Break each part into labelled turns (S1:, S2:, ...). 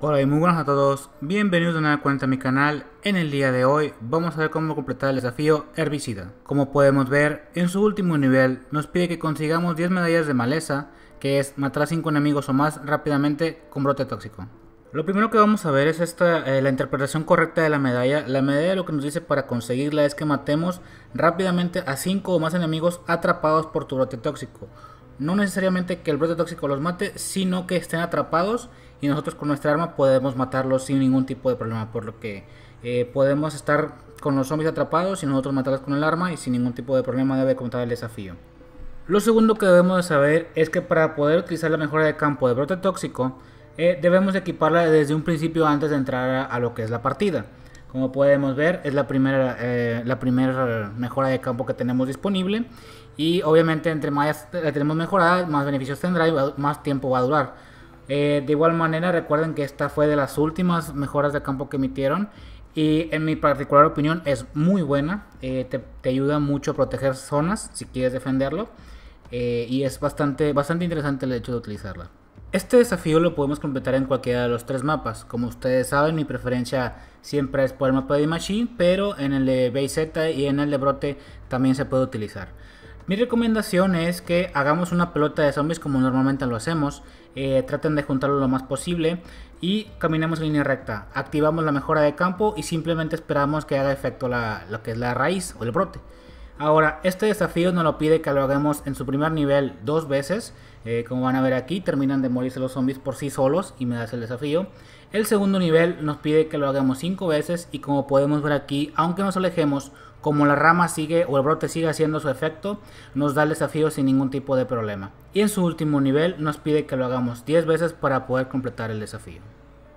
S1: Hola y muy buenas a todos, bienvenidos de nueva a mi canal, en el día de hoy vamos a ver cómo completar el desafío herbicida. Como podemos ver, en su último nivel nos pide que consigamos 10 medallas de maleza, que es matar a 5 enemigos o más rápidamente con brote tóxico. Lo primero que vamos a ver es esta, eh, la interpretación correcta de la medalla. La medalla lo que nos dice para conseguirla es que matemos rápidamente a 5 o más enemigos atrapados por tu brote tóxico. No necesariamente que el brote tóxico los mate, sino que estén atrapados y nosotros con nuestra arma podemos matarlos sin ningún tipo de problema, por lo que eh, podemos estar con los zombies atrapados y nosotros matarlos con el arma y sin ningún tipo de problema debe contar el desafío. Lo segundo que debemos de saber es que para poder utilizar la mejora de campo de brote tóxico, eh, debemos equiparla desde un principio antes de entrar a, lo que es la partida. Como podemos ver, es la primera, eh, la primera mejora de campo que tenemos disponible y obviamente entre más la tenemos mejorada, más beneficios tendrá y más tiempo va a durar. Eh, de igual manera, recuerden que esta fue de las últimas mejoras de campo que emitieron y en mi particular opinión es muy buena. Eh, te, ayuda mucho a proteger zonas si quieres defenderlo eh, y es bastante, bastante interesante el hecho de utilizarla. Este desafío lo podemos completar en cualquiera de los tres mapas. Como ustedes saben, mi preferencia siempre es por el mapa de Dimashi, pero en el de BZ y en el de Brote también se puede utilizar. Mi recomendación es que hagamos una pelota de zombies como normalmente lo hacemos. Eh, traten de juntarlo lo más posible y caminemos en línea recta. Activamos la mejora de campo y simplemente esperamos que haga efecto lo que es la raíz o el brote. Ahora, este desafío nos lo pide que lo hagamos en su primer nivel dos veces. Eh, como van a ver aquí, terminan de morirse los zombies por sí solos y me das el desafío. El segundo nivel nos pide que lo hagamos cinco veces y como podemos ver aquí, aunque nos alejemos, como la rama sigue o el brote sigue haciendo su efecto, nos da el desafío sin ningún tipo de problema. Y en su último nivel nos pide que lo hagamos 10 veces para poder completar el desafío.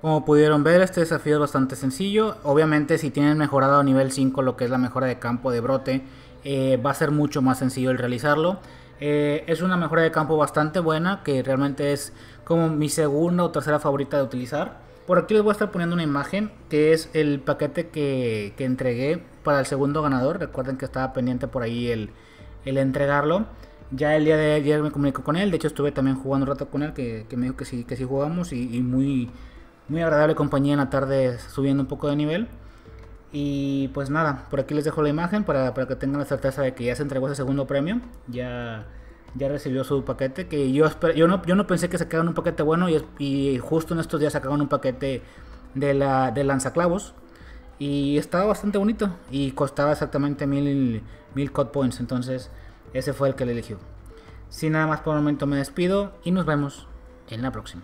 S1: Como pudieron ver, este desafío es bastante sencillo. Obviamente si tienen mejorado a nivel 5 lo que es la mejora de campo de brote eh, va a ser mucho más sencillo el realizarlo. Eh, es una mejora de campo bastante buena que realmente es como mi segunda o tercera favorita de utilizar. Por aquí les voy a estar poniendo una imagen que es el paquete que, entregué para el segundo ganador. Recuerden que estaba pendiente por ahí el, entregarlo. Ya el día de ayer me comunicó con él, de hecho estuve también jugando un rato con él, que, que me dijo que sí, que sí jugamos y, muy agradable compañía en la tarde subiendo un poco de nivel. Y pues nada, por aquí les dejo la imagen para, que tengan la certeza de que ya se entregó ese segundo premio. Ya, ya recibió su paquete. Que yo, yo, no, yo no pensé que sacaran un paquete bueno y, y justo en estos días sacaron un paquete de, la, de lanzaclavos. Y estaba bastante bonito y costaba exactamente mil, mil cut points. Entonces ese fue el que le eligió. Sin nada más por el momento me despido y nos vemos en la próxima.